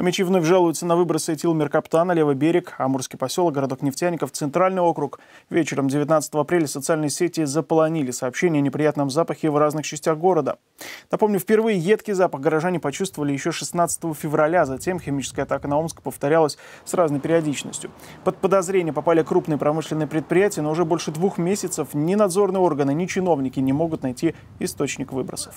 Хомячи а вновь жалуются на выбросы этилмеркаптана, левый берег, Амурский поселок, городок нефтяников, центральный округ. Вечером 19 апреля социальные сети заполонили сообщения о неприятном запахе в разных частях города. Напомню, впервые едкий запах горожане почувствовали еще 16 февраля, затем химическая атака на Омск повторялась с разной периодичностью. Под подозрение попали крупные промышленные предприятия, но уже больше двух месяцев ни надзорные органы, ни чиновники не могут найти источник выбросов.